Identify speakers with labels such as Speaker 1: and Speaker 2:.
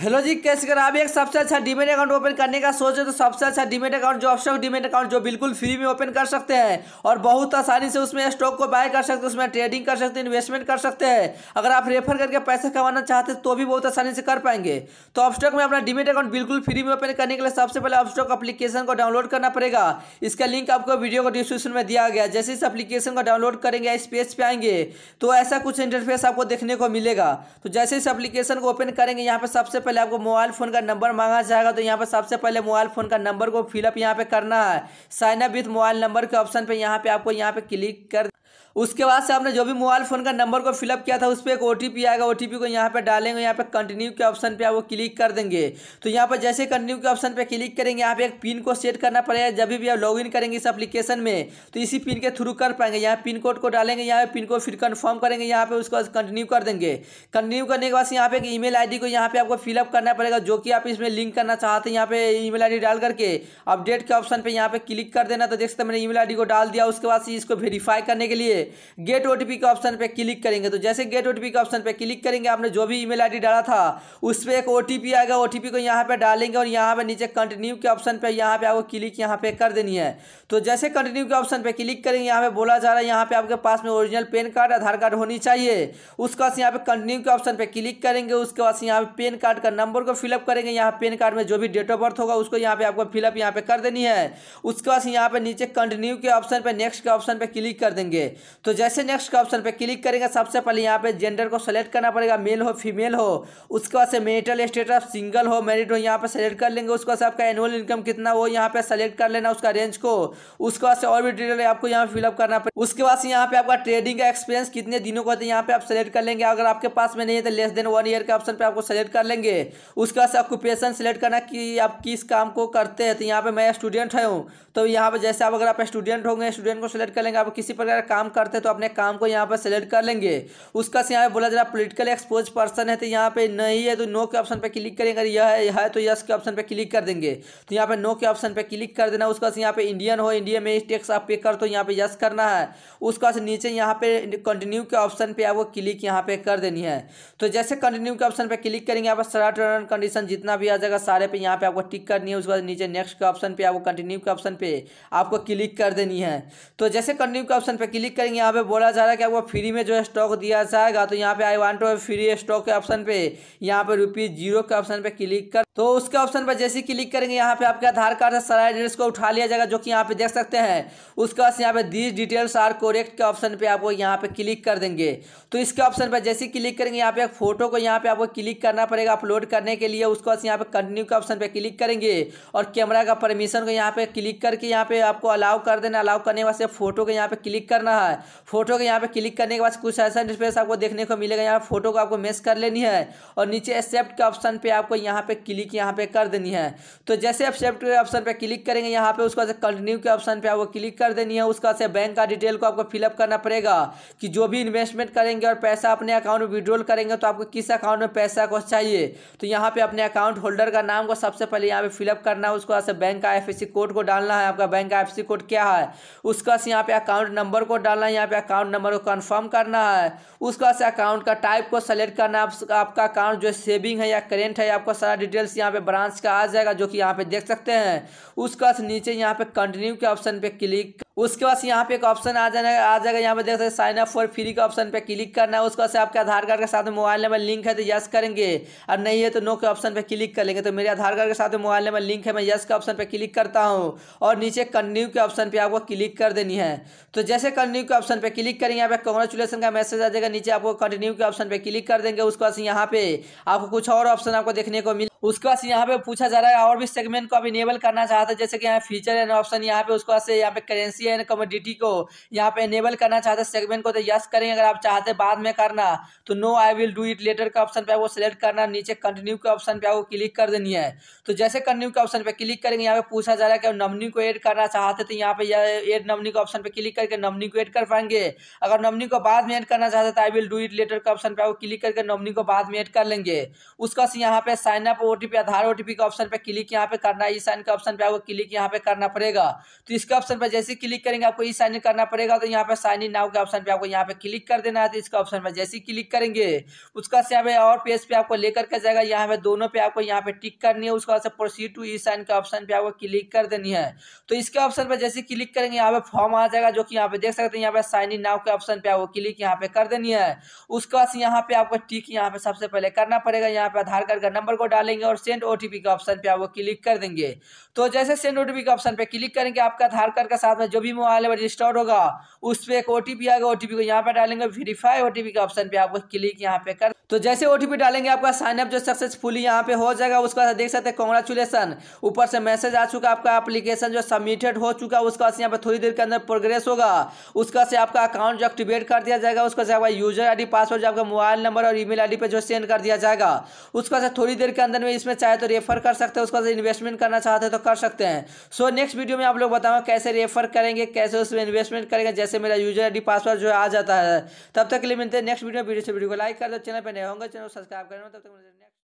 Speaker 1: hello जी कैसे कर आप एक सबसे अच्छा डीमेट अकाउंट ओपन करने का सोचे तो सबसे अच्छा डीमेट अकाउंट जो ऑप्शन डीमेट अकाउंट जो बिल्कुल फ्री में ओपन कर सकते हैं और बहुत आसानी से उसमें स्टॉक को बाय कर सकते हैं उसमें ट्रेडिंग कर सकते हैं इन्वेस्टमेंट कर सकते हैं अगर आप रेफर करके पैसा कमाना चाहते हैं तो भी बहुत आसानी से कर पाएंगे तो ऑपस्टॉक में अपना डीमेट अकाउंट बिल्कुल फ्री में ओपन करने के लिए सबसे पहले ऑपस्टॉक अपलीकेशन को डाउनलोड करना पड़ेगा इसका लिंक आपको वीडियो को डिस्क्रिप्शन में दिया गया जैसे इस अपलीकेशन को डाउनलोड करेंगे इस पेज पर आएंगे तो ऐसा कुछ इंटरफेस आपको देखने को मिलेगा तो जैसे इस अपलीकेशन को ओपन करेंगे यहाँ पर सबसे पहले आपको मोबाइल फ़ोन का नंबर मांगा जाएगा तो यहाँ पर सबसे पहले मोबाइल फ़ोन का नंबर को फिलअप यहाँ पे करना है sign up with mobile number के ऑप्शन पर यहाँ पे आपको यहाँ पे क्लिक कर उसके बाद से आपने जो भी मोबाइल फ़ोन का नंबर को फिलअप किया था उस पर एक ओ आएगा ओ को यहाँ पर डालेंगे यहाँ पर कंटिन्यू के ऑप्शन पर वो क्लिक कर देंगे तो यहाँ पर जैसे कंटिन्यू के ऑप्शन पर क्लिक करेंगे यहाँ पर एक पिन को सेट करना पड़ेगा जब भी आप लॉगिन करेंगे इस एप्लीकेशन में तो इसी पिन के थ्रू कर पाएंगे यहाँ पिन कोड को डालेंगे यहाँ पे पिन को फिर कन्फर्म करेंगे यहाँ पे उसको कंटिन्यू कर देंगे कंटिन्यू करने के बाद यहाँ पे एक ई मेल को यहाँ पे आपको फिलअप करना पड़ेगा जो कि आप इसमें लिंक करना चाहते हैं यहाँ पे ई मेल डाल करके अपडेट के ऑप्शन पर यहाँ पे क्लिक कर देना तो देख सकते मैंने ई मेल को डाल दिया उसके बाद इसको वेरीफाई करने के लिए गेट ओटीपी के ऑप्शन पे क्लिक करेंगे तो जैसे गेट ओटीपी के ऑप्शन पे क्लिक करेंगे आपने जो भी ईमेल आईडी डाला था उस पर एक ओटीपी आएगा ओटीपी को यहाँ पे डालेंगे और यहाँ पे नीचे कंटिन्यू के ऑप्शन पे यहाँ पे आपको क्लिक यहाँ पे कर देनी है तो जैसे कंटिन्यू के ऑप्शन पे क्लिक करेंगे यहाँ पे बोला जा रहा है यहाँ पे आपके पास में original PAN card Aadhaar card होनी चाहिए उसके बाद यहाँ पे कंटिन्यू के ऑप्शन पे क्लिक करेंगे उसके बाद यहाँ पे पेन कार्ड का नंबर को फिलअप करेंगे यहाँ पेन कार्ड में जो भी डेट ऑफ बर्थ होगा उसको यहाँ पे आपको फिलअप यहाँ पे कर देनी है उसके बाद यहाँ पे नीचे कंटिन्यू के ऑप्शन पे नेक्स्ट के ऑप्शन पे क्लिक कर देंगे तो जैसे नेक्स्ट के ऑप्शन पे क्लिक करेंगे सबसे पहले यहाँ पे जेंडर को सेलेक्ट करना पड़ेगा मेल हो फीमेल हो उसके बाद से मेरिटल आप सिंगल हो मेरिट हो यहाँ पे सेलेक्ट कर लेंगे उसके बाद से आपका एनुअल इनकम कितना हो यहाँ पे सेलेक्ट कर लेना उसका रेंज को उसके बाद से और भी डिटेल आपको यहाँ पे फिलअप करना पड़ेगा उसके बाद से यहाँ पे आपका ट्रेडिंग का एक्सपीरियंस कितने दिनों का होता यहाँ पे आप सेलेक्ट कर लेंगे अगर आपके पास में नहीं है तो लेस देन वन ईयर के ऑप्शन पर आपको सेलेक्ट कर लेंगे उसके बाद से ऑक्यूपेशन सेलेक्ट करना कि आप किस काम को करते हैं तो यहाँ पे मैं स्टूडेंट हूँ तो यहाँ पे जैसे आप अगर आप स्टूडेंट होंगे स्टूडेंट को सेलेक्ट कर लेंगे आप किसी प्रकार का काम करते हैं तो अपने काम को यहाँ पर सेलेक्ट कर लेंगे उसका से यहाँ पर बोला जा रहा पोलिटिकल एक्सपोज पर्सन है तो यहाँ पे नहीं है तो नो के ऑप्शन पर क्लिक करेंगे अगर यह है, है तो यस के ऑप्शन पर क्लिक कर देंगे तो यहाँ पर नो के ऑप्शन पर क्लिक कर देना उसका से यहाँ पर इंडियन हो इंडिया में टैक्स आप पे कर तो यहाँ पर यस करना है उसका से नीचे यहाँ पे कंटिन्यू के ऑप्शन पर आपको क्लिक यहाँ पर कर देनी है तो जैसे कंटिन्यू के ऑप्शन पर क्लिक करेंगे यहाँ पर सारा टर्न कंडीशन जितना भी आ जाएगा सारे पे यहाँ पे आपको टिक करनी है उसके बाद नीचे नेक्स्ट के ऑप्शन पे आपको कंटिन्यू के ऑप्शन पे आपको क्लिक कर देनी है तो जैसे कंटिन्यू के ऑप्शन पे क्लिक करेंगे करेंगे यहाँ पे बोला जा रहा है कि आपको फ्री में जो है स्टॉक दिया जाएगा तो यहाँ पे I want to free stock के ऑप्शन पे यहाँ पे रुपीज जीरो के ऑप्शन पे क्लिक कर तो उसके ऑप्शन पर जैसे क्लिक करेंगे यहाँ पे आपके आधार कार्ड से सारा एड्रेस को उठा लिया जाएगा जो कि यहाँ पे देख सकते हैं उसके बाद यहाँ पे दीज डिटेल्स आर कोरेक्ट के ऑप्शन पे आपको यहाँ पे क्लिक कर देंगे तो इसके ऑप्शन पर जैसे क्लिक करेंगे यहाँ पे एक फोटो को यहाँ पे आपको क्लिक करना पड़ेगा अपलोड करने के लिए उसके बाद यहाँ पे कंटिन्यू के ऑप्शन पर क्लिक करेंगे और कैमरा का परमिशन को यहाँ पे क्लिक करके यहाँ पे आपको अलाउ कर देना अलाउ करने वास्ते फोटो को यहाँ पे क्लिक करना है है फोटो के यहाँ पे क्लिक करने के बाद कुछ ऐसा इंटरफेस आपको देखने को मिलेगा यहाँ फोटो को आपको मेस कर लेनी है और नीचे एक्सेप्ट के ऑप्शन पे आपको यहाँ पे क्लिक यहाँ पे कर देनी है तो जैसे आप एक्सेप्ट के ऑप्शन पे क्लिक करेंगे यहाँ पे उसके बाद कंटिन्यू के ऑप्शन पे आपको क्लिक कर देनी है उसके बाद बैंक का डिटेल को आपको फिलअप करना पड़ेगा कि जो भी इन्वेस्टमेंट करेंगे और पैसा अपने अकाउंट में विड्रॉल करेंगे तो आपको किस अकाउंट में पैसा को चाहिए तो यहाँ पे अपने अकाउंट होल्डर का नाम को सबसे पहले यहाँ पे फिलअप करना है उसको बैंक का एफ कोड को डालना है आपका बैंक का एफ कोड क्या है उसका यहाँ पे अकाउंट नंबर को डालना करना है यहाँ पे अकाउंट नंबर को कंफर्म करना है उसके बाद से अकाउंट का टाइप को सेलेक्ट करना है आपका अकाउंट जो सेविंग है या करेंट है आपका सारा डिटेल्स यहाँ पे ब्रांच का आ जाएगा जो कि यहाँ पे देख सकते हैं उसके बाद नीचे यहाँ पे कंटिन्यू के ऑप्शन पे क्लिक उसके बाद यहाँ पे एक ऑप्शन आ जाने आ जाएगा यहाँ पे देख सकते हैं साइन अप फॉर फ्री का ऑप्शन पे क्लिक करना है उसके बाद से आपके आधार कार्ड के साथ मोबाइल नंबर लिंक है तो यस करेंगे और नहीं है तो नो के ऑप्शन पे क्लिक कर लेंगे तो मेरे आधार कार्ड के साथ मोबाइल नंबर लिंक है मैं यस के ऑप्शन पर क्लिक करता हूँ और नीचे कंटिन्यू के ऑप्शन पर आपको क्लिक कर देनी है तो जैसे कंटिन्यू के ऑप्शन पर क्लिक करेंगे यहाँ पे कॉन्ग्रेचुलेसन का मैसेज आ जाएगा नीचे आपको कंटिन्यू के ऑप्शन पर क्लिक कर देंगे उसके बाद यहाँ पे आपको कुछ और ऑप्शन आपको देखने को मिले उसके बाद यहाँ पे पूछा जा रहा है और भी सेगमेंट को आप इनेबल करना चाहते हैं जैसे कि यहाँ फीचर एंड ऑप्शन यहाँ पे उसके बाद से यहाँ पे करेंसी एंड कमोडिटी को यहाँ पे इनेबल करना चाहते हैं सेगमेंट को तो यस करेंगे अगर आप चाहते हैं बाद में करना तो no I will do it later का ऑप्शन पे वो सिलेक्ट करना नीचे कंटिन्यू के ऑप्शन पे आपको क्लिक कर देनी है तो जैसे कंटिन्यू के ऑप्शन पे क्लिक करेंगे यहाँ पे पूछा जा रहा है कि नमनी को एड करना चाहते तो यहाँ पे एड नमनी के ऑप्शन पे क्लिक करके नमनी को एड कर पाएंगे अगर नमनी को बाद में एड करना चाहते तो I will do it later के ऑप्शन पे आपको क्लिक करके नमनी को बाद में एड कर लेंगे उसका यहाँ पे साइन अप ओ आधार ओ के ऑप्शन पर क्लिक यहाँ पे करना ई साइन के ऑप्शन पर आपको क्लिक यहाँ पे करना पड़ेगा तो इसके ऑप्शन पर जैसे क्लिक करेंगे आपको ई साइन करना पड़ेगा तो यहाँ पे साइन इन नाउ के ऑप्शन पर आपको यहाँ पे क्लिक कर देना है तो इसके ऑप्शन पर जैसे ही क्लिक करेंगे उसका से यहाँ पे और पेज पे आपको लेकर के जाएगा यहाँ पे दोनों पे आपको यहाँ पे टिक करनी है उसके बाद प्रोसीड टू ई साइन के ऑप्शन पे आपको क्लिक कर देनी है तो इसके ऑप्शन पर जैसे क्लिक करेंगे यहाँ पे फॉर्म आ जाएगा जो कि यहाँ पे देख सकते हैं यहाँ पे साइन इन नाउ के ऑप्शन पे आपको क्लिक यहाँ पे कर देनी है उसके बाद यहाँ पे आपको टिक यहाँ पे सबसे पहले करना पड़ेगा यहाँ पे आधार कार्ड का नंबर को डालेंगे करेंगे और सेंड ओटीपी के ऑप्शन पे आप वो क्लिक कर देंगे तो जैसे सेंड ओटीपी के ऑप्शन पे क्लिक करेंगे आपका आधार कार्ड का साथ में जो भी मोबाइल नंबर रजिस्टर्ड होगा उस पर एक ओटीपी आएगा ओटीपी को यहाँ पे डालेंगे वेरीफाई ओटीपी के ऑप्शन पे आपको क्लिक यहाँ पे कर तो जैसे ओटीपी डालेंगे आपका साइनअप जो सक्सेसफुली यहाँ पे हो जाएगा उसके बाद देख सकते हैं कॉन्ग्रेचुलेसन ऊपर से मैसेज आ चुका आपका एप्लीकेशन जो सबमिटेड हो चुका उसके बाद यहाँ पे थोड़ी देर के अंदर प्रोग्रेस होगा उसका से आपका अकाउंट जो एक्टिवेट कर दिया जाएगा उसका से आपका यूजर आईडी पासवर्ड जो आपका मोबाइल नंबर और ईमेल आईडी पे जो सेंड कर दिया जाएगा उसका से थोड़ी देर के अंदर में इसमें चाहे तो रेफर कर सकते हैं उसके बाद इन्वेस्टमेंट करना चाहते हैं तो कर सकते हैं सो नेक्स्ट वीडियो में आप लोग बताऊँगा कैसे रेफर करेंगे कैसे उसमें इन्वेस्टमेंट करेंगे जैसे मेरा यूजर आई पासवर्ड जो आ जाता है तब तक के लिए मिलते हैं नेक्स्ट वीडियो वीडियो से वीडियो को लाइक कर दो चैनल पर नहीं होंगे चैनल सब्सक्राइब करेंगे तब तक मिलते हैं